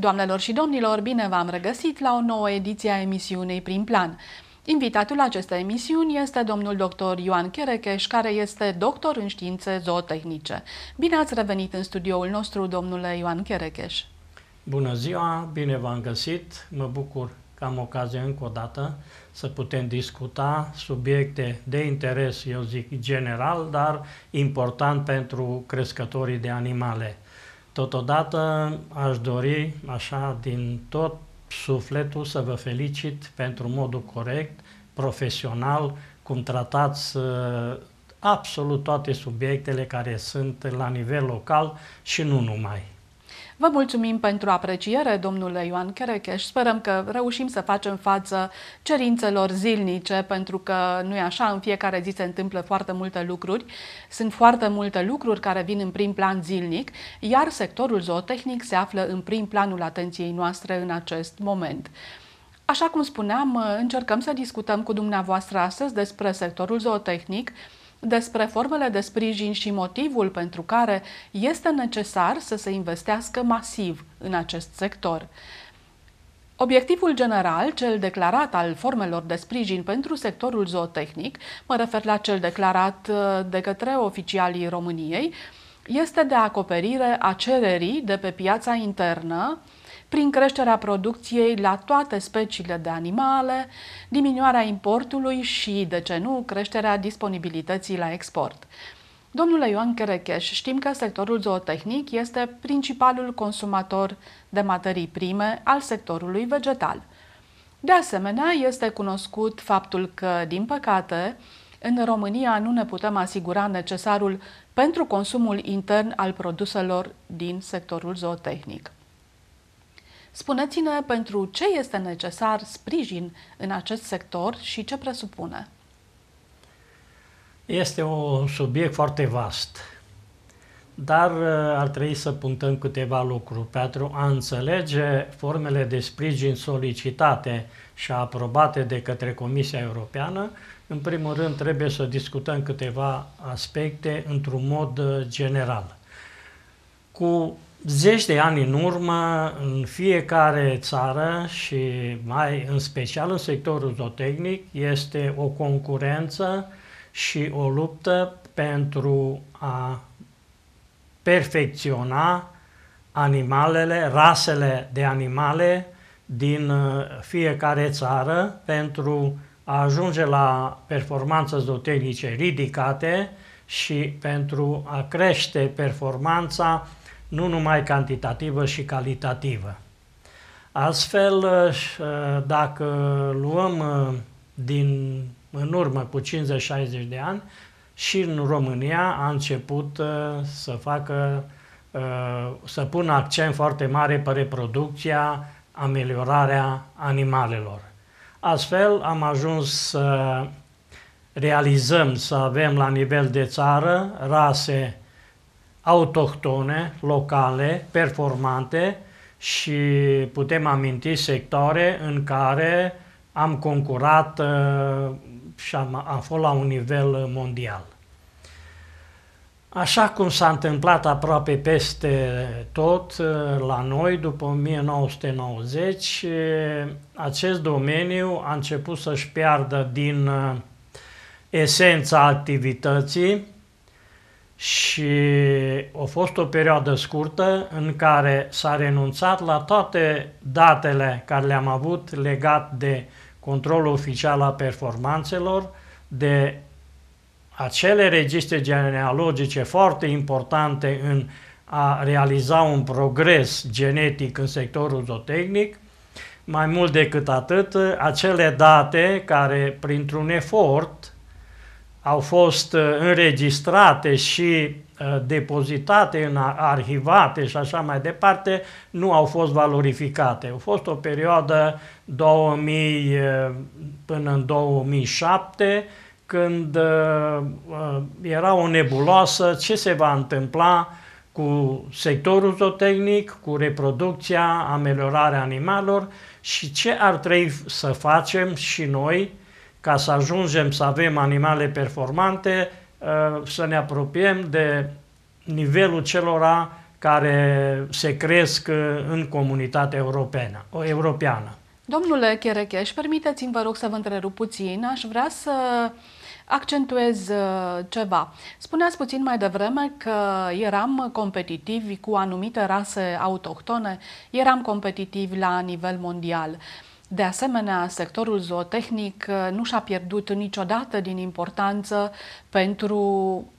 Doamnelor și domnilor, bine v-am regăsit la o nouă ediție a emisiunii Prin Plan. Invitatul acestei emisiuni este domnul dr. Ioan Cherecheș, care este doctor în științe zootehnice. Bine ați revenit în studioul nostru, domnule Ioan Cherecheș. Bună ziua, bine v-am găsit. Mă bucur că am ocazia încă o dată să putem discuta subiecte de interes, eu zic general, dar important pentru crescătorii de animale. Totodată aș dori, așa, din tot sufletul să vă felicit pentru modul corect, profesional, cum tratați uh, absolut toate subiectele care sunt la nivel local și nu numai. Vă mulțumim pentru apreciere, domnule Ioan Cherecheș. Sperăm că reușim să facem față cerințelor zilnice, pentru că nu e așa, în fiecare zi se întâmplă foarte multe lucruri. Sunt foarte multe lucruri care vin în prim plan zilnic, iar sectorul zootehnic se află în prim planul atenției noastre în acest moment. Așa cum spuneam, încercăm să discutăm cu dumneavoastră astăzi despre sectorul zootehnic, despre formele de sprijin și motivul pentru care este necesar să se investească masiv în acest sector. Obiectivul general, cel declarat al formelor de sprijin pentru sectorul zootehnic, mă refer la cel declarat uh, de către oficialii României, este de acoperire a cererii de pe piața internă prin creșterea producției la toate speciile de animale, diminuarea importului și, de ce nu, creșterea disponibilității la export. Domnule Ioan Cherecheș, știm că sectorul zootehnic este principalul consumator de materii prime al sectorului vegetal. De asemenea, este cunoscut faptul că, din păcate, în România nu ne putem asigura necesarul pentru consumul intern al produselor din sectorul zootehnic. Spuneți-ne pentru ce este necesar sprijin în acest sector și ce presupune. Este un subiect foarte vast, dar uh, ar trebui să punctăm câteva lucruri pentru a înțelege formele de sprijin solicitate și aprobate de către Comisia Europeană. În primul rând, trebuie să discutăm câteva aspecte într-un mod uh, general. Cu Zeci de ani în urmă, în fiecare țară și mai în special în sectorul zootehnic, este o concurență și o luptă pentru a perfecționa animalele, rasele de animale din uh, fiecare țară pentru a ajunge la performanțe zootehnice ridicate și pentru a crește performanța nu numai cantitativă și calitativă. Astfel, uh, dacă luăm uh, din, în urmă cu 50-60 de ani, și în România a început uh, să facă, să pună accent foarte mare pe reproducția, ameliorarea animalelor. Astfel am ajuns să realizăm să avem la nivel de țară rase autohtone, locale, performante și putem aminti sectoare în care am concurat uh, și am, am fost la un nivel mondial. Așa cum s-a întâmplat aproape peste tot uh, la noi după 1990, uh, acest domeniu a început să-și piardă din esența activității și a fost o perioadă scurtă în care s-a renunțat la toate datele care le-am avut legat de controlul oficial a performanțelor, de acele registre genealogice foarte importante în a realiza un progres genetic în sectorul zootehnic. Mai mult decât atât, acele date care, printr-un efort au fost uh, înregistrate și uh, depozitate, în arhivate și așa mai departe, nu au fost valorificate. A fost o perioadă 2000 uh, până în 2007 când era o nebuloasă ce se va întâmpla cu sectorul zootehnic, cu reproducția, ameliorarea animalelor și ce ar trebui să facem și noi ca să ajungem să avem animale performante, uh, să ne apropiem de nivelul celora care se cresc uh, în comunitatea europeană. europeană. Domnule Cherecheș, permiteți-mi, vă rog, să vă întrerup puțin. Aș vrea să accentuez uh, ceva. Spuneați puțin mai devreme că eram competitivi cu anumite rase autohtone, eram competitivi la nivel mondial. Uh, de asemenea, sectorul zootehnic uh, nu și-a pierdut niciodată din importanță pentru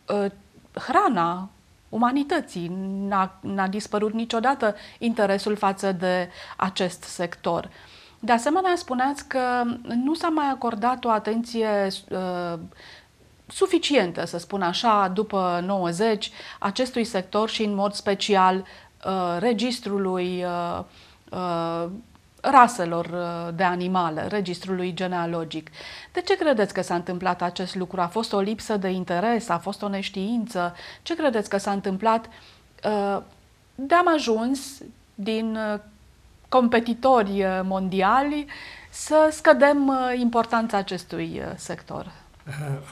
uh, hrana umanității. N-a, n-a dispărut niciodată interesul față de acest sector. De asemenea, spuneați că nu s-a mai acordat o atenție uh, suficientă, să spun așa, după 90, acestui sector și în mod special uh, registrului uh, uh raselor uh, de animale, registrului genealogic. De ce credeți că s-a întâmplat acest lucru? A fost o lipsă de interes? A fost o neștiință? Ce credeți că s-a întâmplat? Uh, de am ajuns din uh, competitori mondiali să scădem importanța acestui sector?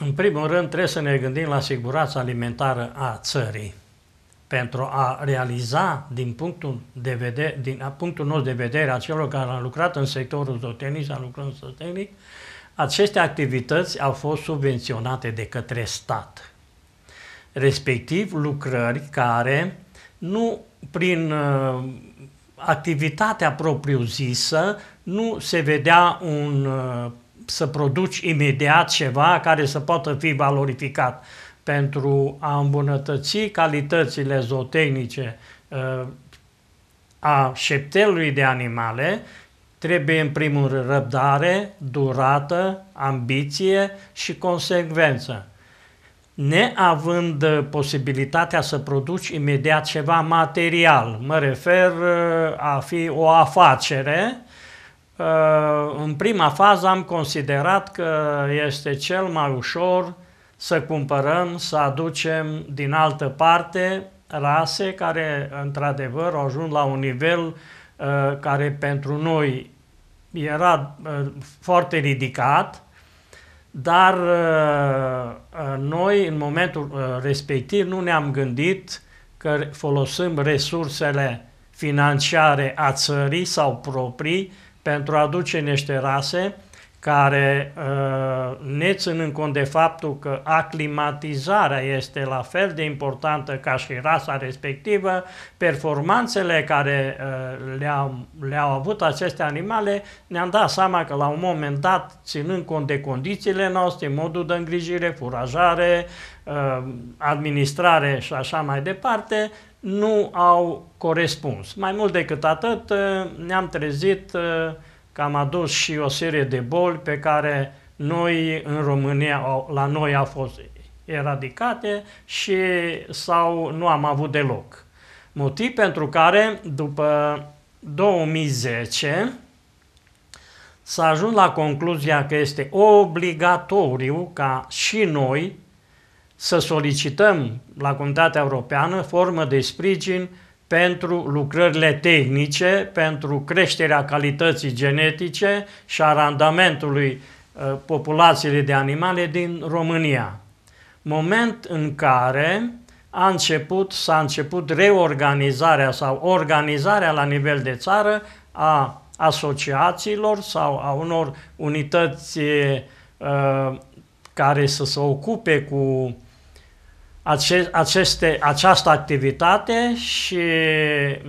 În primul rând, trebuie să ne gândim la siguranța alimentară a țării pentru a realiza din punctul, de vedere, din punctul nostru de vedere a celor care au lucrat în sectorul zootehnic și au lucrat în zootehnic, aceste activități au fost subvenționate de către stat. Respectiv lucrări care nu prin uh, activitatea propriu-zisă nu se vedea un, uh, să produci imediat ceva care să poată fi valorificat pentru a îmbunătăți calitățile zootehnice uh, a șeptelului de animale, trebuie în primul rând răbdare, durată, ambiție și consecvență. Neavând uh, posibilitatea să produci imediat ceva material, mă refer uh, a fi o afacere, în prima fază am considerat că este cel mai ușor să cumpărăm, să aducem din altă parte rase care, într-adevăr, ajung la un nivel uh, care pentru noi era uh, foarte ridicat, dar uh, uh noi, în momentul uh, respectiv, nu ne-am gândit că folosim resursele financiare a țării sau proprii pentru a aduce niște rase care uh, ne ținând cont de faptul că aclimatizarea este la fel de importantă ca și rasa respectivă, performanțele care uh, le-au, le-au avut aceste animale, ne-am dat seama că la un moment dat, ținând cont de condițiile noastre, modul de îngrijire, furajare, uh, administrare și așa mai departe, nu au corespuns. Mai mult decât atât, ne-am trezit uh, că am adus și o serie de boli pe care noi în România, la noi au fost eradicate și sau nu am avut deloc. Motiv pentru care după 2010 s-a ajuns la concluzia că este obligatoriu ca și noi să solicităm la Comunitatea Europeană formă de sprijin uh, pentru lucrările tehnice, pentru creșterea calității genetice și a randamentului uh, populației de animale din România. Moment în care a început, s-a început reorganizarea sau organizarea la nivel de țară a asociațiilor sau a unor unități uh, care să se ocupe cu aceste, această activitate și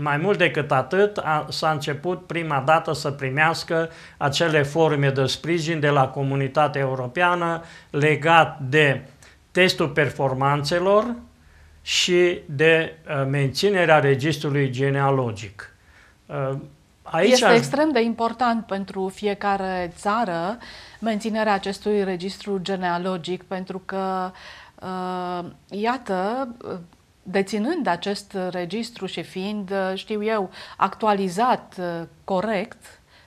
mai mult decât atât a, s-a început prima dată să primească acele forme de sprijin de la comunitatea europeană legat de testul performanțelor și de uh, menținerea registrului genealogic. Uh, aici este extrem de important pentru fiecare țară menținerea acestui registru genealogic pentru că uh, Uh, iată, uh, deținând acest registru și fiind, uh, știu eu, actualizat corect,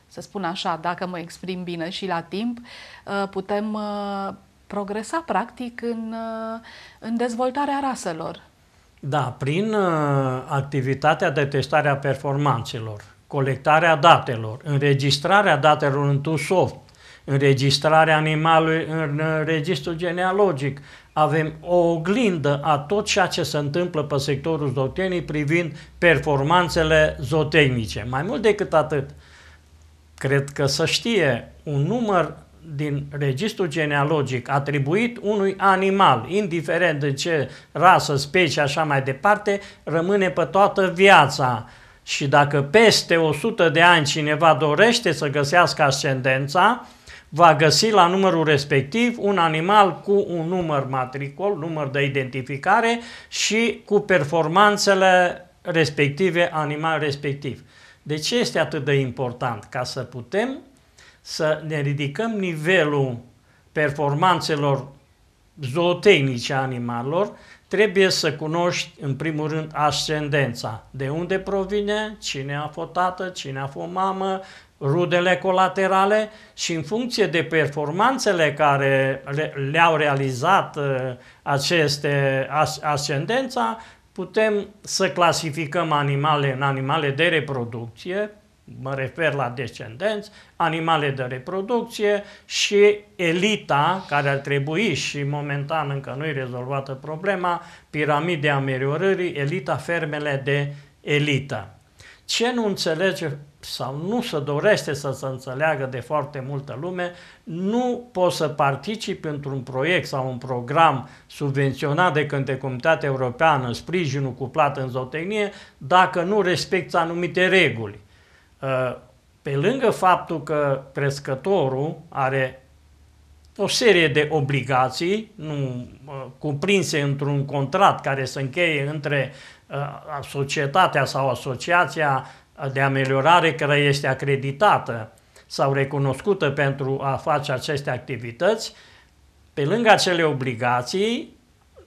să spun așa, dacă mă exprim bine și la timp, putem progresa practic în, în dezvoltarea raselor. Da, prin activitatea de testare a performanțelor, colectarea datelor, înregistrarea datelor în TUSOFT, înregistrarea animalului în registrul genealogic, avem o oglindă a tot ceea ce se întâmplă pe sectorul zootehnic privind performanțele zootehnice. Mai mult decât atât, cred că să știe un număr din registrul genealogic atribuit unui animal, indiferent de ce rasă, specie, așa mai departe, rămâne pe toată viața. Și dacă peste 100 de ani cineva dorește să găsească ascendența, va găsi la numărul respectiv un animal cu un număr matricol, număr de identificare și cu performanțele respective, animal respectiv. De ce este atât de important? Ca să putem să ne ridicăm nivelul performanțelor zootehnice a animalelor, trebuie să cunoști în primul rând ascendența. De unde provine, cine a fost tată, cine a fost mamă, rudele colaterale și în funcție de performanțele care le-au realizat uh, aceste ascendența, putem să clasificăm animale în animale de reproducție, mă refer la descendenți, animale de reproducție și elita, care ar trebui și momentan încă nu e rezolvată problema, piramide a elita, fermele de elită. Ce nu înțelege sau nu se dorește să se înțeleagă de foarte multă lume, nu poți să participi într-un proiect sau un program subvenționat de către Comunitatea Europeană, sprijinul cuplat în zootehnie, dacă nu respecti anumite reguli. Uh, pe lângă faptul că crescătorul are o serie de obligații nu uh, cuprinse într-un contract care se încheie între Uh, societatea sau asociația de ameliorare care este acreditată sau recunoscută pentru a face aceste activități, pe lângă acele obligații,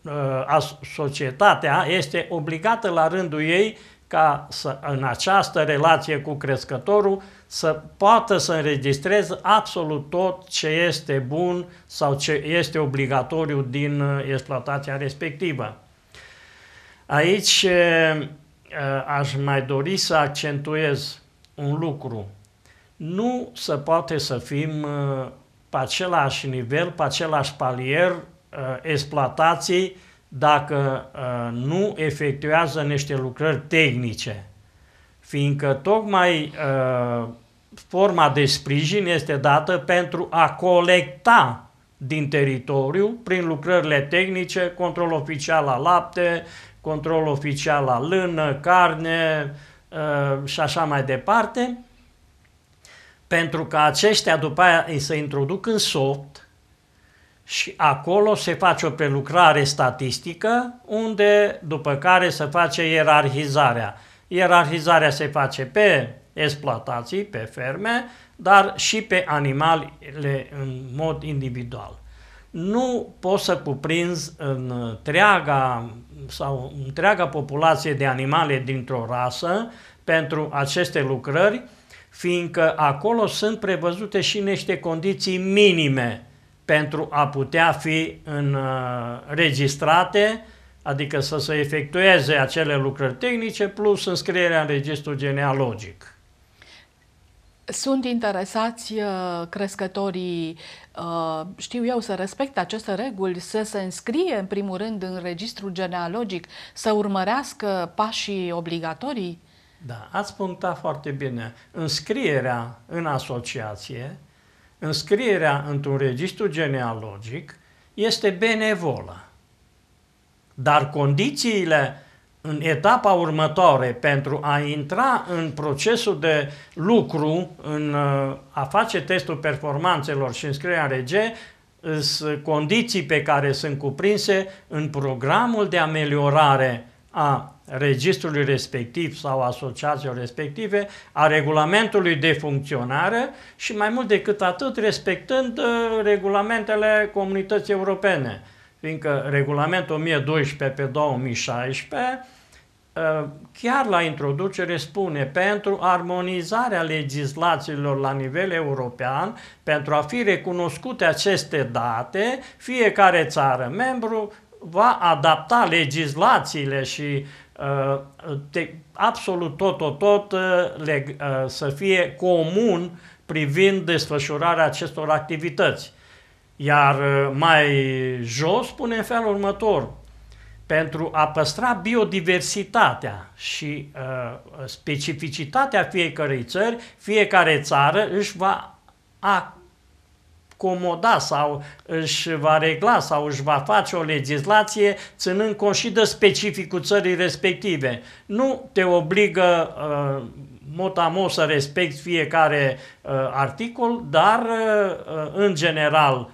uh, societatea este obligată la rândul ei ca să, în această relație cu crescătorul să poată să înregistreze absolut tot ce este bun sau ce este obligatoriu din uh, exploatația respectivă. Aici aș mai dori să accentuez un lucru. Nu se poate să fim pe același nivel, pe același palier exploatații dacă nu efectuează niște lucrări tehnice. Fiindcă tocmai forma de sprijin este dată pentru a colecta din teritoriu prin lucrările tehnice, control oficial la lapte, control oficial la lână, carne ă, și așa mai departe, pentru că aceștia după aia îi se introduc în soft și acolo se face o prelucrare statistică unde după care se face ierarhizarea. Ierarhizarea se face pe exploatații, pe ferme, dar și pe animalele în mod individual. Nu poți să cuprinzi întreaga sau întreaga populație de animale dintr-o rasă pentru aceste lucrări, fiindcă acolo sunt prevăzute și niște condiții minime pentru a putea fi înregistrate, uh, adică să se efectueze acele lucrări tehnice, plus înscrierea în registrul genealogic. Sunt interesați uh, crescătorii, uh, știu eu, să respecte aceste reguli, să se înscrie în primul rând în registrul genealogic, să urmărească pașii obligatorii? Da, ați punctat foarte bine. Înscrierea în asociație, înscrierea într-un registru genealogic este benevolă. Dar condițiile în etapa următoare, pentru a intra în procesul de lucru, în uh, a face testul performanțelor și înscrierea în RG, sunt condiții pe care sunt cuprinse în programul de ameliorare a registrului respectiv sau asociațiilor respective, a regulamentului de funcționare și mai mult decât atât respectând uh, regulamentele comunității europene, fiindcă regulamentul 1012 pe 2016 Eh, chiar la introducere spune pentru armonizarea legislațiilor la nivel european, pentru a fi recunoscute aceste date, fiecare țară membru va adapta legislațiile și uh, te, absolut tot, tot, tot uh, uh, să fie comun privind desfășurarea acestor activități. Iar mai jos spune în felul următor, pentru a păstra biodiversitatea și uh, specificitatea fiecărei țări, fiecare țară își va acomoda sau își va regla sau își va face o legislație ținând cont și de specificul țării respective. Nu te obligă uh, motamo să respecti fiecare uh, articol, dar uh, în general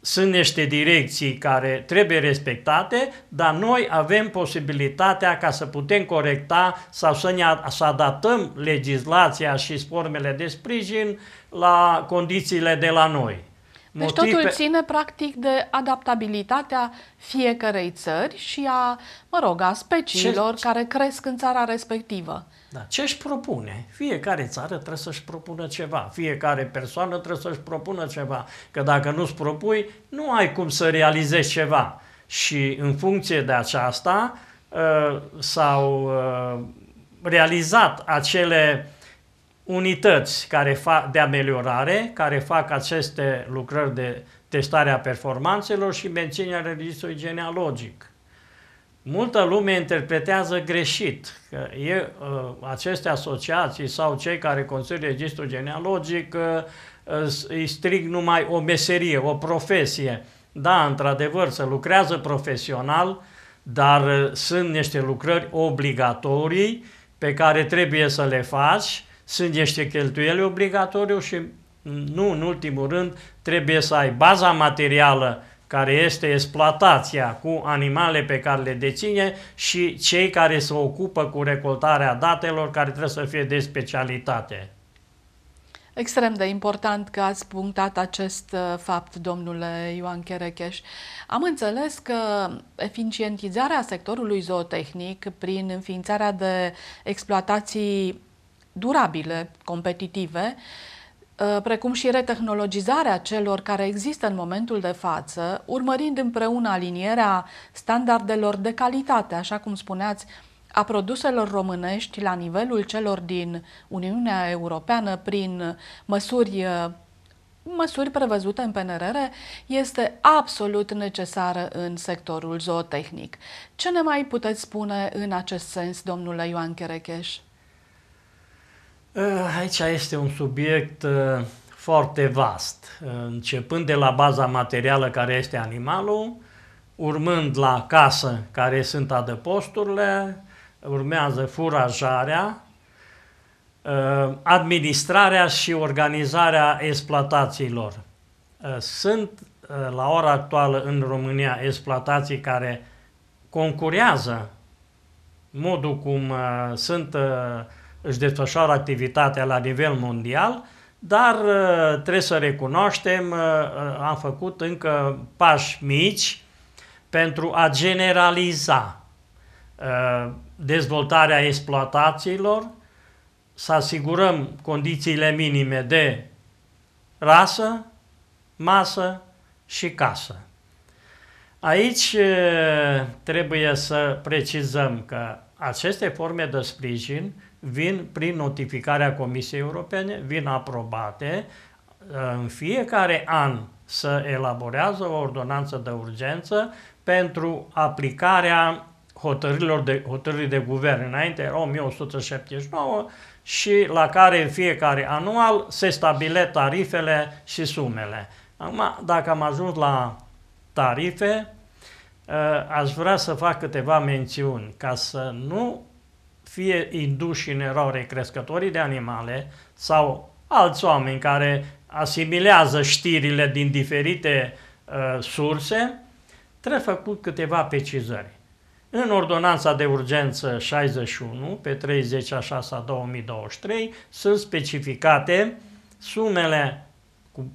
sunt niște direcții care trebuie respectate, dar noi avem posibilitatea ca să putem corecta sau să, ne, să adaptăm legislația și formele de sprijin la condițiile de la noi. Deci motive... totul ține practic de adaptabilitatea fiecărei țări și a, mă rog, a speciilor ce... care cresc în țara respectivă. Da. Ce își propune? Fiecare țară trebuie să-și propună ceva, fiecare persoană trebuie să-și propună ceva, că dacă nu-ți propui, nu ai cum să realizezi ceva. Și în funcție de aceasta uh, s-au uh, realizat acele unități care fac de ameliorare, care fac aceste lucrări de testare a performanțelor și menținerea registrului genealogic. Multă lume interpretează greșit că e, uh, aceste asociații sau cei care consideră registrul genealogic uh, îi strig numai o meserie, o profesie. Da, într-adevăr, se lucrează profesional, dar uh, sunt niște lucrări obligatorii pe care trebuie să le faci sunt niște cheltuieli obligatoriu și nu în ultimul rând trebuie să ai baza materială care este exploatația cu animale pe care le deține și cei care se ocupă cu recoltarea datelor care trebuie să fie de specialitate. Extrem de important că ați punctat acest uh, fapt, domnule Ioan Cherecheș. Am înțeles că eficientizarea sectorului zootehnic prin înființarea de exploatații durabile, competitive, uh, precum și retehnologizarea celor care există în momentul de față, urmărind împreună alinierea standardelor de calitate, așa cum spuneați, a produselor românești la nivelul celor din Uniunea Europeană prin măsuri uh, măsuri prevăzute în PNRR este absolut necesară în sectorul zootehnic. Ce ne mai puteți spune în acest sens, domnule Ioan Cherecheș? Eh, aici este un subiect eh, foarte vast, eh, începând de la baza materială care este animalul, urmând la casă care sunt adăposturile, urmează furajarea, administrarea și organizarea exploatațiilor. Sunt la ora actuală în România exploatații care concurează modul cum sunt își desfășoară activitatea la nivel mondial, dar uh, trebuie să recunoaștem, uh, uh, am făcut încă pași mici pentru a generaliza dezvoltarea exploatațiilor, să asigurăm condițiile minime de rasă, masă și casă. Aici trebuie să precizăm că aceste forme de sprijin vin prin notificarea Comisiei Europene, vin aprobate, uh, în fiecare an să elaborează o ordonanță de urgență pentru aplicarea hotărârilor de, hotărârii de guvern. Înainte era 1179 și la care în fiecare anual se stabile tarifele și sumele. Acum, dacă am ajuns la tarife, uh, aș vrea să fac câteva mențiuni ca să nu fie induși în eroare crescătorii de animale sau alți oameni care asimilează știrile din diferite uh, surse, trebuie făcut câteva precizări. În ordonanța de urgență 61 pe 30 a 6 a 2023 sunt specificate sumele cu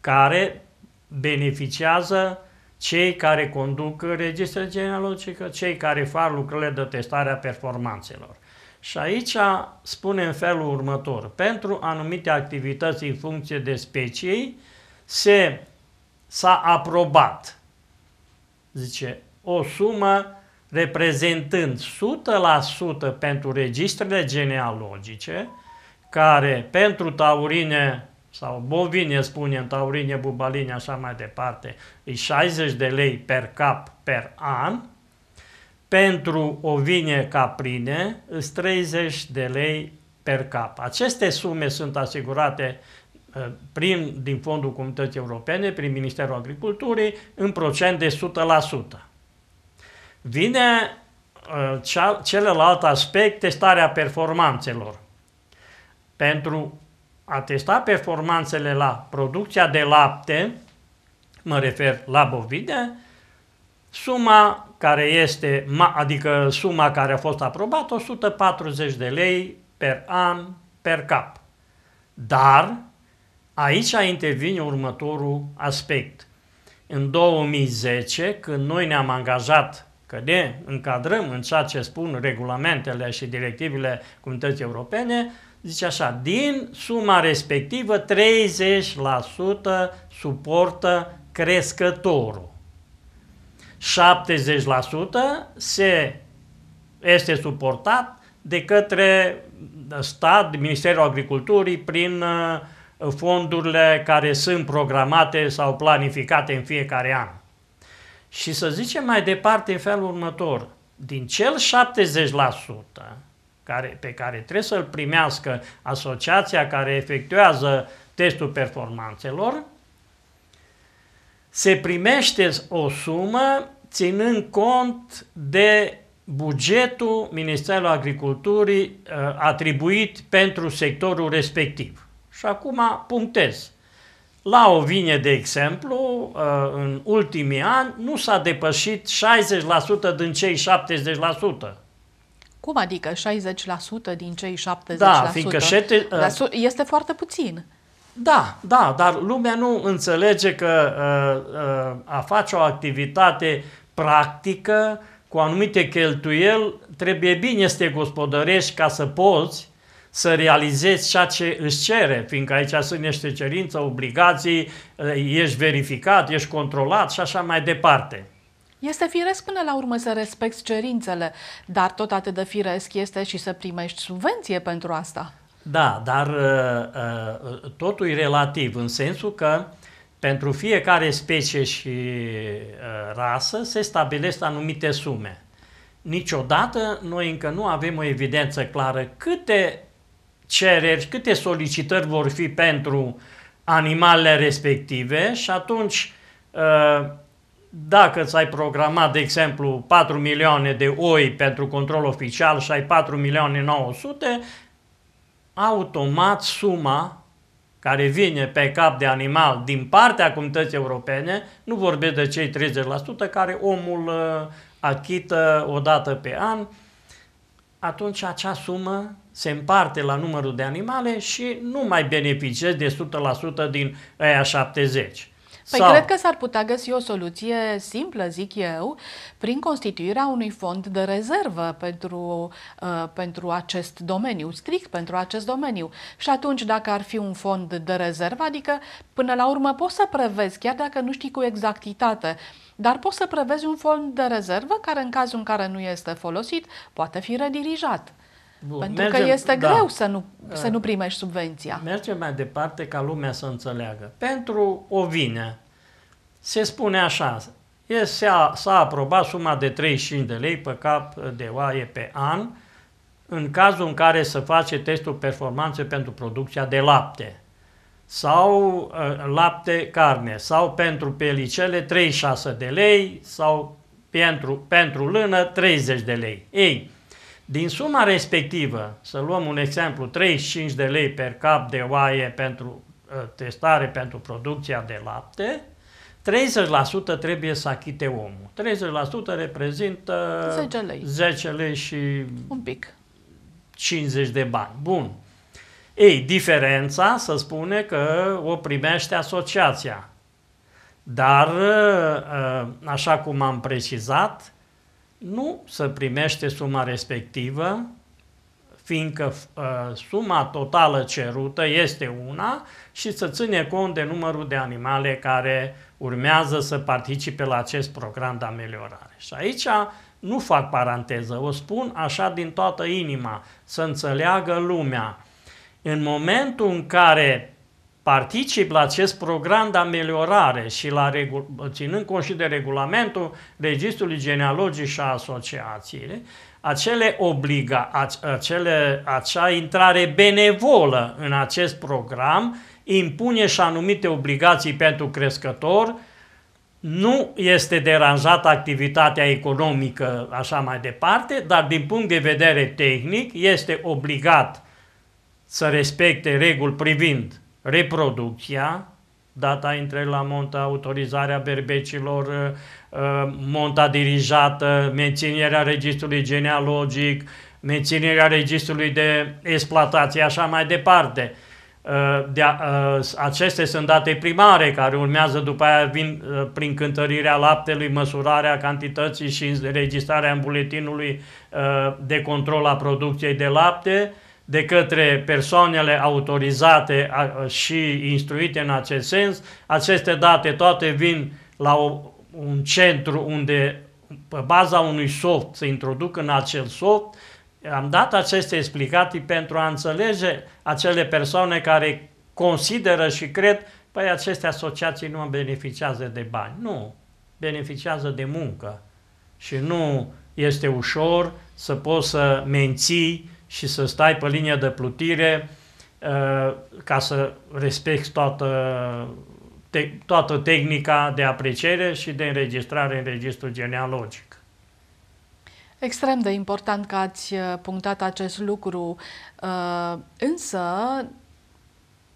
care beneficiază cei care conduc registrele genealogice, cei care fac lucrurile de testare a performanțelor. Și aici spune în felul următor, pentru anumite activități în funcție de specii, se s-a aprobat, zice, o sumă reprezentând 100% pentru registrele genealogice, care pentru taurine sau bovine, spune, taurine, bubaline, așa mai departe, e 60 de lei per cap per an, pentru ovine caprine sunt 30 de lei per cap. Aceste sume sunt asigurate prin, din Fondul Comunității Europene, prin Ministerul Agriculturii, în procent de 100%. Vine celălalt aspect, testarea performanțelor. Pentru a testa performanțele la producția de lapte, mă refer la bovine, suma care este, adică suma care a fost aprobată, 140 de lei per an, per cap. Dar aici intervine următorul aspect. În 2010, când noi ne-am angajat că ne încadrăm în ceea ce spun regulamentele și directivele Comunității Europene, zice așa, din suma respectivă 30% suportă crescătorul. 70% se, este suportat de către stat, Ministerul Agriculturii, prin uh, fondurile care sunt programate sau planificate în fiecare an. Și să zicem mai departe în felul următor, din cel 70%, care, pe care trebuie să-l primească asociația care efectuează testul performanțelor, se primește o sumă ținând cont de bugetul Ministerului Agriculturii uh, atribuit pentru sectorul respectiv. Și acum punctez. La o vine, de exemplu, uh, în ultimii ani nu s-a depășit 60% din cei cum adică 60% din cei 70%? Da, fiindcă șete, uh, este foarte puțin. Da, da, dar lumea nu înțelege că uh, uh, a face o activitate practică cu anumite cheltuieli trebuie bine să te gospodărești ca să poți să realizezi ceea ce îți cere, fiindcă aici sunt niște cerințe, obligații, uh, ești verificat, ești controlat și așa mai departe. Este firesc până la urmă să respecti cerințele, dar tot atât de firesc este și să primești subvenție pentru asta. Da, dar uh, uh, totul e relativ, în sensul că pentru fiecare specie și uh, rasă se stabilesc anumite sume. Niciodată noi încă nu avem o evidență clară câte cereri, câte solicitări vor fi pentru animalele respective și atunci dacă ți-ai programat, de exemplu, 4 milioane de oi pentru control oficial și ai 4 milioane 900, automat suma care vine pe cap de animal din partea comunității europene, nu vorbesc de cei 30% care omul uh, achită o dată pe an, atunci acea sumă se împarte la numărul de animale și nu mai beneficiezi de 100% din aia 70. Păi Sau... cred că s-ar putea găsi o soluție simplă, zic eu, prin constituirea unui fond de rezervă pentru, uh, pentru acest domeniu, strict pentru acest domeniu. Și atunci, dacă ar fi un fond de rezervă, adică până la urmă poți să prevezi, chiar dacă nu știi cu exactitate, dar poți să prevezi un fond de rezervă care, în cazul în care nu este folosit, poate fi redirijat. Bun. Pentru mergem, că este da. greu să nu, să eh. nu primești subvenția. Mergem mai departe ca lumea să înțeleagă. Pentru o vine se spune așa, s-a, s-a aprobat suma de 35 de lei pe cap de oaie pe an în cazul în care se face testul performanțe pentru producția de lapte sau uh, lapte carne sau pentru pelicele 36 de lei sau pentru, pentru lână 30 de lei. Ei, din suma respectivă, să luăm un exemplu, 35 de lei per cap de oaie pentru uh, testare pentru producția de lapte, 30% trebuie să achite omul. 30% reprezintă 10 lei, 10 lei și un pic. 50 de bani. Bun. Ei, diferența să spune că o primește asociația. Dar, uh, uh, așa cum am precizat, nu să primește suma respectivă, fiindcă uh, suma totală cerută este una și să ține cont de numărul de animale care urmează să participe la acest program de ameliorare. Și aici nu fac paranteză, o spun așa din toată inima, să înțeleagă lumea. În momentul în care particip la acest program de ameliorare și la ținând cont și de regulamentul Registrului Genealogic și a Asociațiile, acele obliga, acele, acea intrare benevolă în acest program impune și anumite obligații pentru crescător, nu este deranjată activitatea economică așa mai departe, dar din punct de vedere tehnic este obligat să respecte reguli privind reproducția, data între la monta autorizarea berbecilor, uh, uh, monta dirijată, menținerea registrului genealogic, menținerea registrului de exploatație, așa mai departe. Uh, de, aceste sunt date primare care urmează după aia vin prin cântărirea laptelui, măsurarea cantității și înregistrarea în buletinului de control a producției de lapte, de către persoanele autorizate și instruite în acest sens. Aceste date toate vin la o, un centru unde pe baza unui soft se introduc în acel soft. Am dat aceste explicații pentru a înțelege acele persoane care consideră și cred Păi aceste asociații nu beneficiază de bani. Nu, beneficiază de muncă. Și nu este ușor să poți să menții și să stai pe linia de plutire ă, ca să respecti toată, te, toată tehnica de apreciere și de înregistrare în registrul genealogic. Extrem de important că ați ă, punctat acest lucru, ă, însă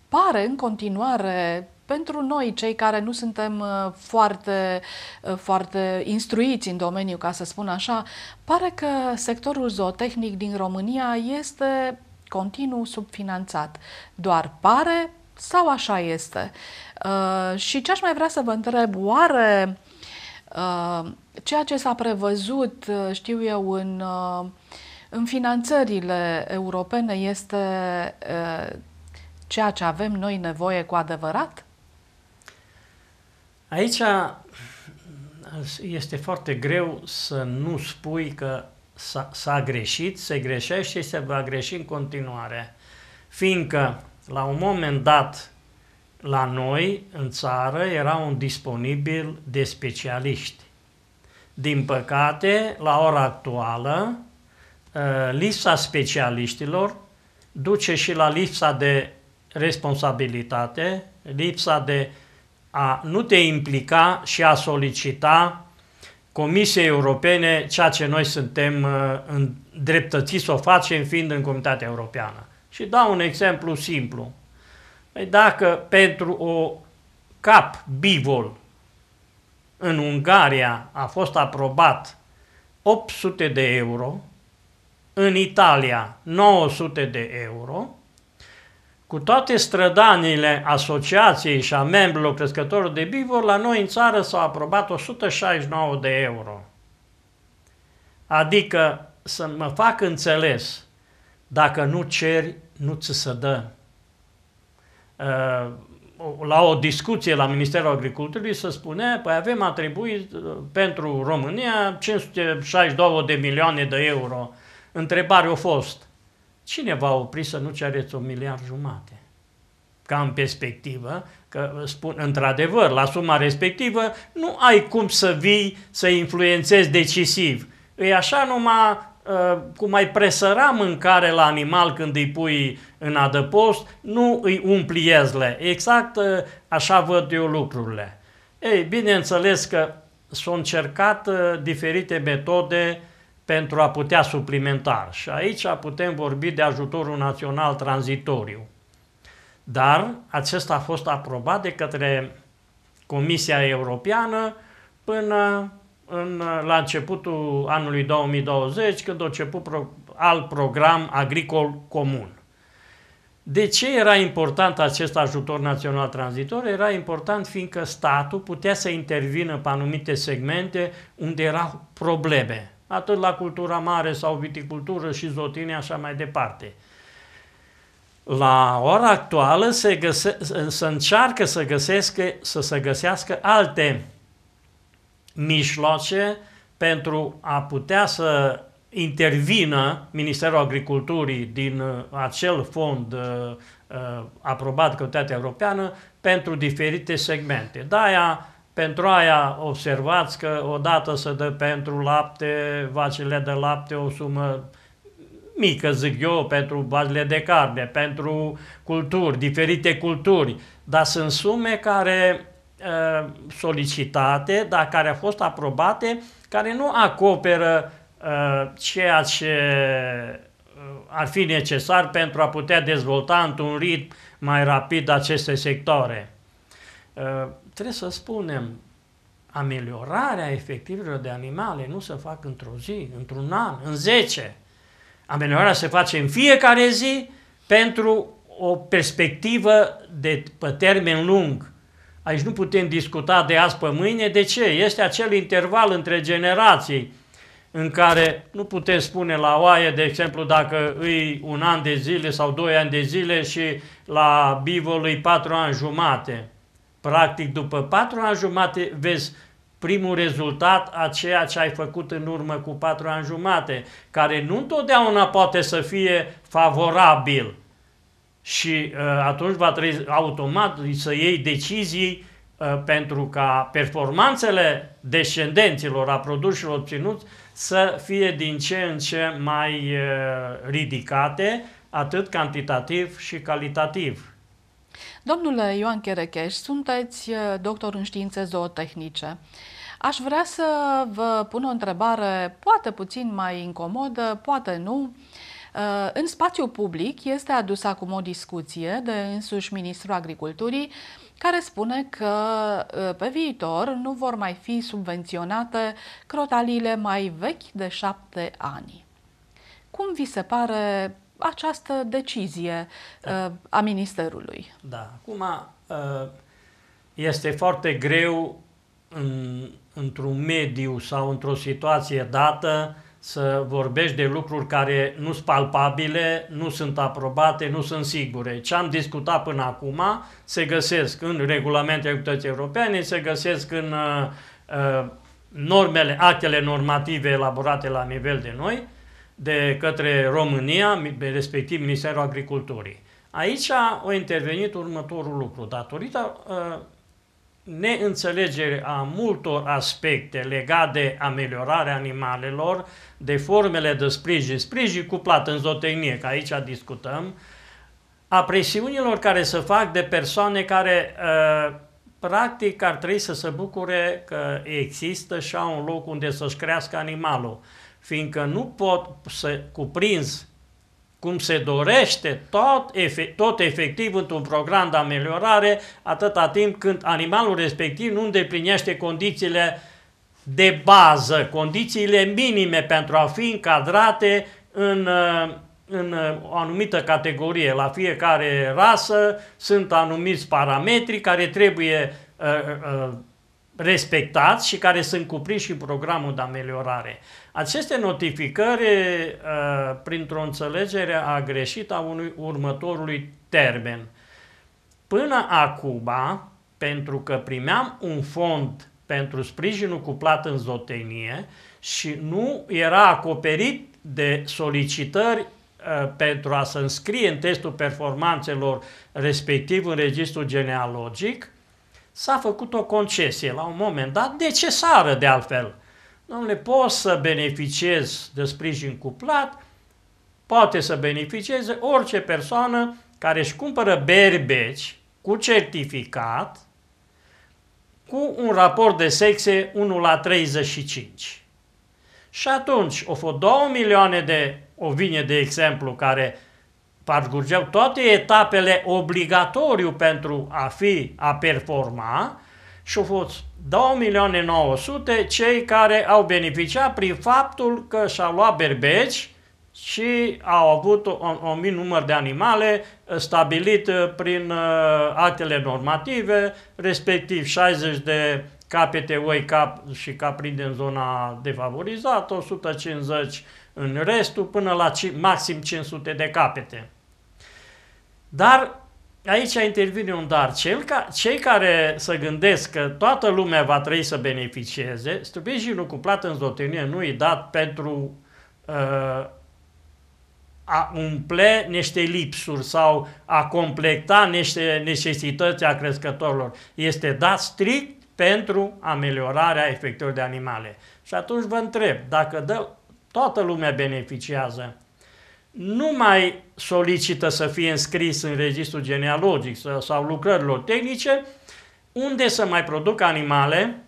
pare în continuare pentru noi, cei care nu suntem uh, foarte, uh, foarte instruiți în domeniu, ca să spun așa, pare că sectorul zootehnic din România este continuu subfinanțat. Doar pare sau așa este? Uh, și ce aș mai vrea să vă întreb, oare ceea ce s-a prevăzut, știu eu, în, în finanțările europene este ceea ce avem noi nevoie cu adevărat? Aici este foarte greu să nu spui că s-a, s-a greșit, se greșește și se va greși în continuare. Fiindcă la un moment dat la noi, în țară, era un disponibil de specialiști. Din păcate, la ora actuală, ă, lipsa specialiștilor duce și la lipsa de responsabilitate, lipsa de uh, a nu te implica și a solicita Comisiei Europene ceea ce noi suntem uh, îndreptățiți să o facem fiind în Comunitatea Europeană. Și dau un exemplu simplu. Păi dacă pentru o cap bivol în Ungaria a fost aprobat 800 de euro, în Italia 900 de euro, cu toate strădanile asociației și a membrilor crescătorilor de bivor, la noi în țară s-au aprobat 169 de euro. Adică să mă fac înțeles, dacă nu ceri, nu ți se dă. Uh, la o discuție la Ministerul Agriculturii se spune, păi avem atribuit uh, pentru România 562 de milioane de euro. Întrebarea a fost, Cine va opri să nu cereți un miliard jumate? Ca în perspectivă, că spun într-adevăr, la suma respectivă nu ai cum să vii, să influențezi decisiv. E așa numai ă, cum mai presăra mâncare la animal când îi pui în adăpost, nu îi umpli iezle. Exact ă, așa văd eu lucrurile. Ei, bineînțeles că s-au încercat ă, diferite metode pentru a putea suplimenta. Și aici putem vorbi de ajutorul național tranzitoriu. Dar acesta a fost aprobat de către Comisia Europeană până în, la începutul anului 2020, când a început pro, alt program agricol comun. De ce era important acest ajutor național tranzitor? Era important fiindcă statul putea să intervină pe anumite segmente unde erau probleme atât la cultura mare sau viticultură și zotine așa mai departe. La ora actuală se, găse, se încearcă să, găsesc, să se găsească alte mișloace pentru a putea să intervină Ministerul Agriculturii din uh, acel fond uh, uh, aprobat de Comunitatea Europeană pentru diferite segmente. De-aia pentru aia observați că odată se dă pentru lapte, vacile de lapte o sumă mică, zic eu, pentru vacile de carne, pentru culturi, diferite culturi, dar sunt sume care ă, solicitate, dar care au fost aprobate, care nu acoperă ă, ceea ce ă, ar fi necesar pentru a putea dezvolta într-un ritm mai rapid aceste sectoare trebuie să spunem, ameliorarea efectivelor de animale nu se fac într-o zi, într-un an, în zece. Ameliorarea se face în fiecare zi pentru o perspectivă de, pe termen lung. Aici nu putem discuta de azi pe mâine. De ce? Este acel interval între generații în care nu putem spune la oaie, de exemplu, dacă îi un an de zile sau doi ani de zile și la bivol îi patru ani jumate. Practic, după patru ani jumate vezi primul rezultat a ceea ce ai făcut în urmă cu patru ani jumate, care nu întotdeauna poate să fie favorabil. Și uh, atunci va trebui automat să iei decizii uh, pentru ca performanțele descendenților a produselor obținuți să fie din ce în ce mai uh, ridicate, atât cantitativ și calitativ. Domnule Ioan Cherecheș, sunteți eh, doctor în științe zootehnice. Aș vrea să vă pun o întrebare, poate puțin mai incomodă, poate nu. Eh, în spațiu public este adusă acum o discuție de însuși ministrul agriculturii care spune că eh, pe viitor nu vor mai fi subvenționate crotaliile mai vechi de șapte ani. Cum vi se pare această decizie da. Uh, a Ministerului. Da. Acum uh, este foarte greu în, într-un mediu sau într-o situație dată să vorbești de lucruri care nu sunt palpabile, nu sunt aprobate, nu sunt sigure. Ce am discutat până acum se găsesc în regulamentele Comunității Europene, se găsesc în uh, uh, normele, actele normative elaborate la nivel de noi, uh, de către România, respectiv Ministerul Agriculturii. Aici a intervenit următorul lucru. Datorită uh, neînțelegere a multor aspecte legate de ameliorarea animalelor, de formele de sprijin, sprijin plată în zootehnie, că aici discutăm, a presiunilor care se fac de persoane care uh, practic ar trebui să se bucure că există și au un loc unde să-și crească animalul fiindcă nu pot să cuprinzi cum se dorește tot, efe, tot efectiv într-un program de ameliorare atâta timp când animalul respectiv nu îndeplinește condițiile de bază, condițiile minime pentru a fi încadrate în, uh, în uh, o anumită categorie. La fiecare rasă sunt anumiți parametri care trebuie uh, uh, uh respectați și care sunt cuprinși și programul de ameliorare. Aceste notificări, uh, printr-o înțelegere a greșită a unui următorului termen. Până acum, pentru că primeam un fond pentru sprijinul cuplat în zotenie și nu era acoperit de solicitări uh, pentru a se înscrie în testul performanțelor respectiv în registrul genealogic, s-a făcut o concesie la un moment dat, necesară de altfel. Domnule, poți să beneficiez de sprijin cuplat, poate să beneficieze orice persoană care își cumpără berbeci cu certificat, cu un raport de sexe 1 la 35. Și atunci, o fost 2 milioane de ovine, de exemplu, care parcurgeau toate etapele obligatoriu pentru a fi, a performa și au fost 2.900.000 cei care au beneficiat prin faptul că și-au luat berbeci și au avut un, un mic număr de animale uh, stabilit uh, prin uh, actele normative, respectiv 60 de capete oi cap și capri din zona defavorizată, 150 în restul, până la maxim 500 de capete. Dar aici intervine un dar. Cel ca, cei care se gândesc că toată lumea va trăi să beneficieze, sprijinul cuplat în zotenie nu e dat pentru uh, a umple niște lipsuri sau a completa niște necesități a crescătorilor. Este dat strict pentru ameliorarea efectelor de animale. Și atunci vă întreb, dacă dă, toată lumea beneficiază, nu mai solicită să fie înscris în registrul genealogic sau lucrărilor tehnice, unde să mai producă animale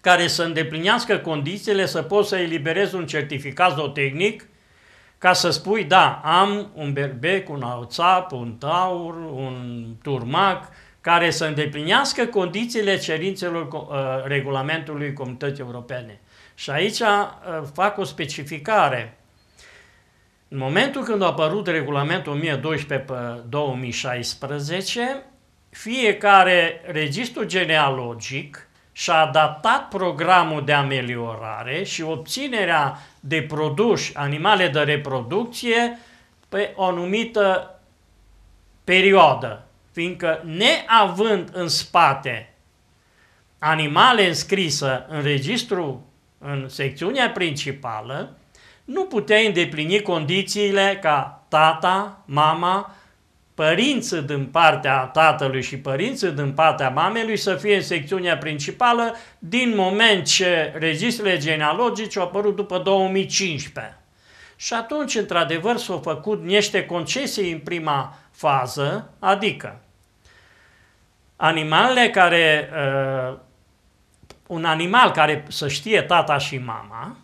care să îndeplinească condițiile să poți să eliberezi un certificat zootehnic ca să spui, da, am un berbec, un auțap, un taur, un turmac, care să îndeplinească condițiile cerințelor uh, regulamentului Comunității Europene. Și aici uh, fac o specificare în momentul când a apărut regulamentul 1012 pe 2016, fiecare registru genealogic și-a adaptat programul de ameliorare și obținerea de produși animale de reproducție pe o anumită perioadă, fiindcă neavând în spate animale înscrisă în registru, în secțiunea principală, nu puteai îndeplini condițiile ca tata, mama, părință din partea tatălui și părință din partea mamelui să fie în secțiunea principală din moment ce registrele genealogice au apărut după 2015. Și atunci, într-adevăr, s-au făcut niște concesii în prima fază, adică animalele care, uh, un animal care să știe tata și mama,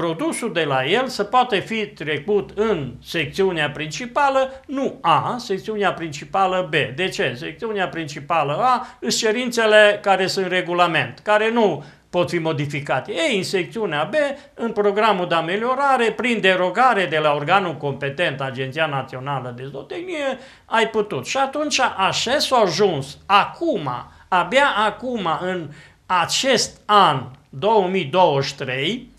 produsul de la el să poate fi trecut în secțiunea principală, nu A, secțiunea principală B. De ce? Secțiunea principală A sunt cerințele care sunt în regulament, care nu pot fi modificate. Ei, în secțiunea B, în programul de ameliorare, prin derogare de la organul competent, Agenția Națională de Zootehnie, ai putut. Și atunci așa s-a ajuns, acum, abia acum, în acest an 2023,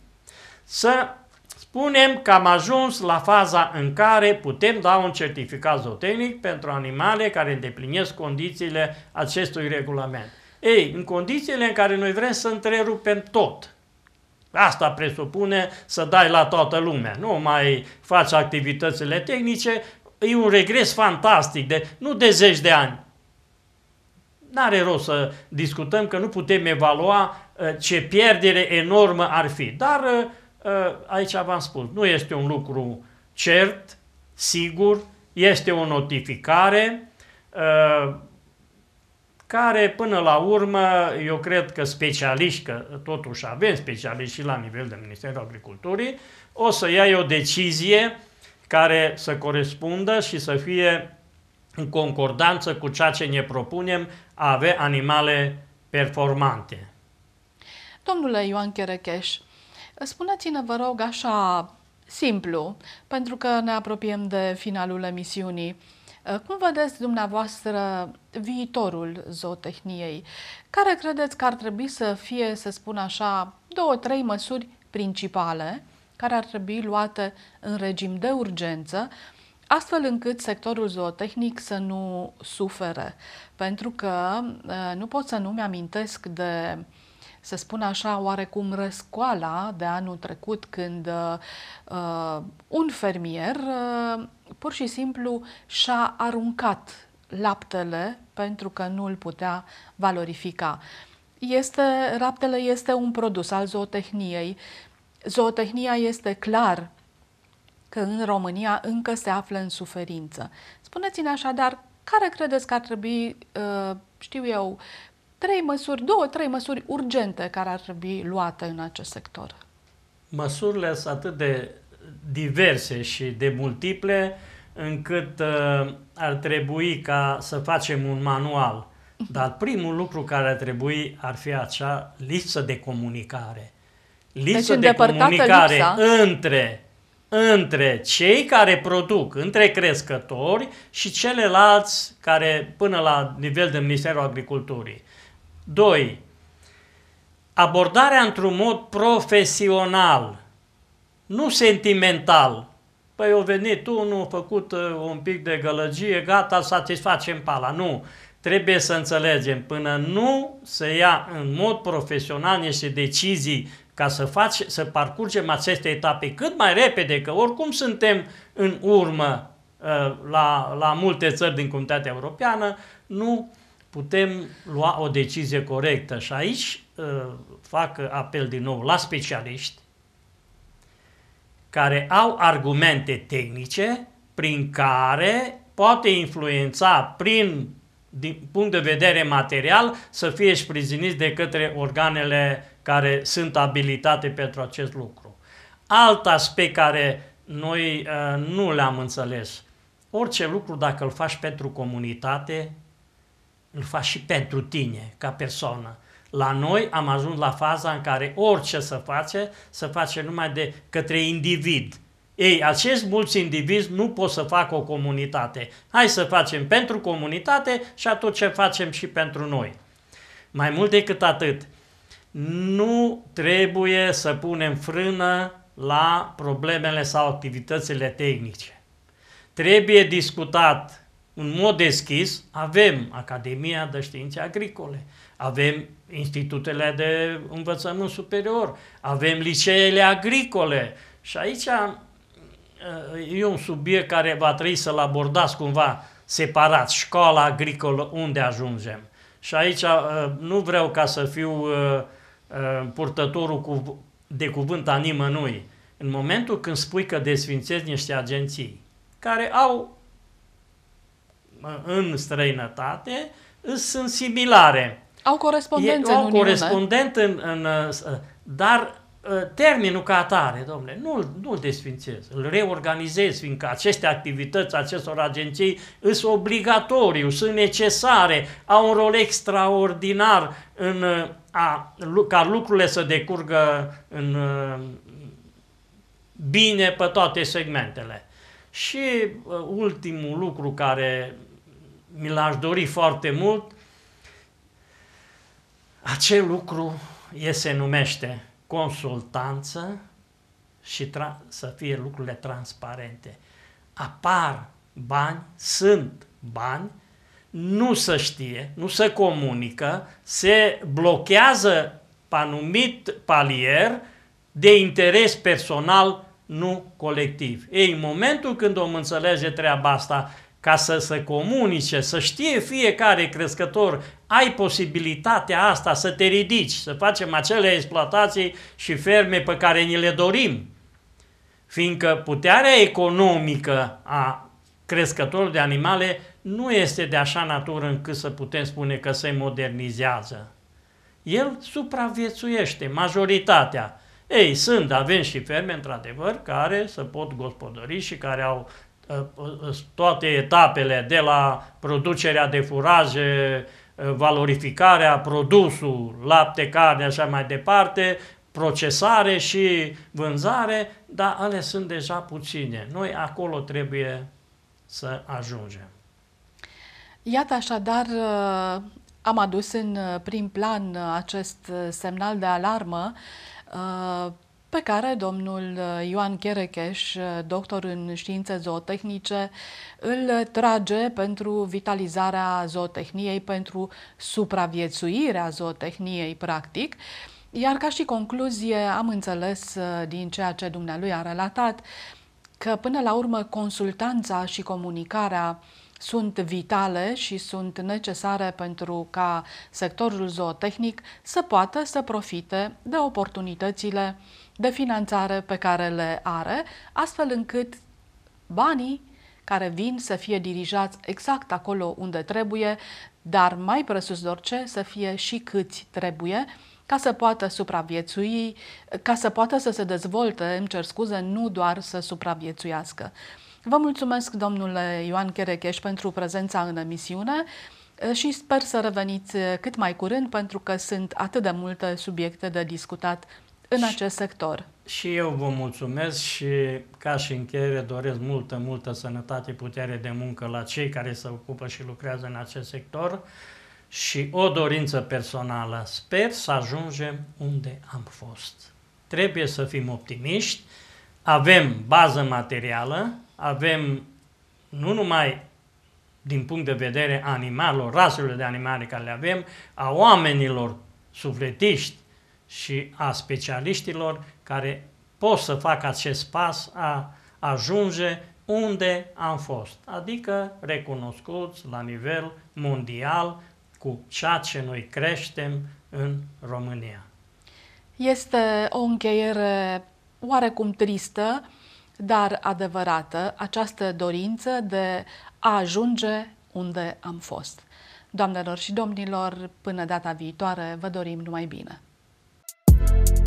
să spunem că am ajuns la faza în care putem da un certificat zootehnic pentru animale care îndeplinesc condițiile acestui regulament. Ei, în condițiile în care noi vrem să întrerupem tot, Asta presupune să dai la toată lumea, nu mai faci activitățile tehnice, e un regres fantastic, de, nu de zeci de ani. N-are rost să discutăm că nu putem evalua uh, ce pierdere enormă ar fi, dar uh, Eh, aici v-am spus, nu este un lucru cert, sigur, este o notificare eh, care până la urmă, eu cred că specialiști, că totuși avem specialiști și la nivel de Ministerul Agriculturii, o să ia o decizie care să corespundă și să fie în concordanță cu ceea ce ne propunem a avea animale performante. Domnule Ioan Cherecheș, Spuneți-ne, vă rog, așa simplu, pentru că ne apropiem de finalul emisiunii. Eh, cum vedeți dumneavoastră viitorul zootehniei? Care credeți că ar trebui să fie, să spun așa, două, trei măsuri principale care ar trebui luate în regim de urgență, astfel încât sectorul zootehnic să nu sufere? Pentru că eh, nu pot să nu-mi amintesc de uh, să spune așa, oarecum răscoala de anul trecut, când uh, un fermier uh, pur și simplu și-a aruncat laptele pentru că nu îl putea valorifica. Este, laptele este un produs al zootehniei. Zootehnia este clar că în România încă se află în suferință. Spuneți-ne așadar, care credeți că ar trebui, uh, știu eu, trei măsuri, două, trei măsuri urgente care ar trebui luate în acest sector? Măsurile sunt atât de diverse și de multiple încât uh, ar trebui ca să facem un manual. Dar primul lucru care ar trebui ar fi acea lipsă de comunicare. Lipsă deci, de comunicare lipsa. între între cei care produc, între crescători și celelalți care până la nivel de Ministerul Agriculturii. 2. Abordarea într-un mod profesional, nu sentimental. Păi o venit tu, nu a făcut uh, un pic de gălăgie, gata, satisfacem pala. Nu. Trebuie să înțelegem, până nu se ia în mod profesional niște decizii ca să, faci, să parcurgem aceste etape cât mai repede, că oricum suntem în urmă uh, la, la multe țări din comunitatea europeană, nu putem lua o decizie corectă. Și aici uh, fac apel din nou la specialiști care au argumente tehnice prin care poate influența prin din punct de vedere material să fie sprijiniți de către organele care sunt abilitate pentru acest lucru. Alt aspect care noi uh, nu l-am înțeles. Orice lucru, dacă îl faci pentru comunitate, îl faci și pentru tine, ca persoană. La noi am ajuns la faza în care orice să face, să face numai de către individ. Ei, acest mulți indivizi nu pot să facă o comunitate. Hai să facem pentru comunitate și atunci ce facem și pentru noi. Mai mult decât atât, nu trebuie să punem frână la problemele sau activitățile tehnice. Trebuie discutat în mod deschis, avem Academia de Științe Agricole, avem institutele de învățământ superior, avem liceele agricole și aici uh, e un subiect care va trebui să-l abordați cumva separat, școala agricolă, unde ajungem. Și aici uh, nu vreau ca să fiu uh, purtătorul de cuvânt a nimănui. În momentul când spui că desfințezi niște agenții care au în străinătate sunt similare. Au corespondență au în corespondent în, în, dar termenul ca atare, domnule, nu-l, nu desfințez, îl reorganizez, fiindcă aceste activități acestor agenții sunt obligatoriu, sunt necesare, au un rol extraordinar în a, ca lucrurile să decurgă în, bine pe toate segmentele. Și ultimul lucru care mi l-aș dori foarte mult, acel lucru e, se numește consultanță și tra- să fie lucrurile transparente. Apar bani, sunt bani, nu se știe, nu se comunică, se blochează pe anumit palier de interes personal, nu colectiv. Ei, în momentul când om înțelege treaba asta ca să se comunice, să știe fiecare crescător, ai posibilitatea asta să te ridici, să facem acele exploatații și ferme pe care ni le dorim. Fiindcă puterea economică a crescătorului de animale nu este de așa natură încât să putem spune că se modernizează. El supraviețuiește majoritatea. Ei, sunt, avem și ferme, într-adevăr, care se pot gospodări și care au Ă, ă, toate etapele, de la producerea de furaje, ă, valorificarea, produsului, lapte, carne, așa mai departe, procesare și vânzare, dar ale sunt deja puține. Noi acolo trebuie să ajungem. Iată așadar, am adus în prim plan acest semnal de alarmă pe care domnul uh, Ioan Cherecheș, uh, doctor în științe zootehnice, îl trage pentru vitalizarea zootehniei, pentru supraviețuirea zootehniei, practic. Iar ca și concluzie, am înțeles uh, din ceea ce dumnealui a relatat că, până la urmă, consultanța și comunicarea sunt vitale și sunt necesare pentru ca sectorul zootehnic să poată să profite de oportunitățile de finanțare pe care le are, astfel încât banii care vin să fie dirijați exact acolo unde trebuie, dar mai presus de orice să fie și câți trebuie, ca să poată supraviețui, ca să poată să se dezvolte, îmi cer scuze, nu doar să supraviețuiască. Vă mulțumesc, domnule Ioan Cherecheș, pentru prezența în emisiune și sper să reveniți cât mai curând pentru că sunt atât de multe subiecte de discutat în acest sector. Și eu vă mulțumesc și ca și încheiere doresc multă, multă sănătate, putere de muncă la cei care se ocupă și lucrează în acest sector și o dorință personală. Sper să ajungem unde am fost. Trebuie să fim optimiști, avem bază materială, avem nu numai din punct de vedere animalelor, raselor de animale care le avem, a oamenilor sufletiști, și a specialiștilor care pot să facă acest pas a ajunge unde am fost, adică recunoscuți la nivel mondial cu ceea ce noi creștem în România. Este o încheiere oarecum tristă, dar adevărată, această dorință de a ajunge unde am fost. Doamnelor și domnilor, până data viitoare, vă dorim numai bine! Thank you.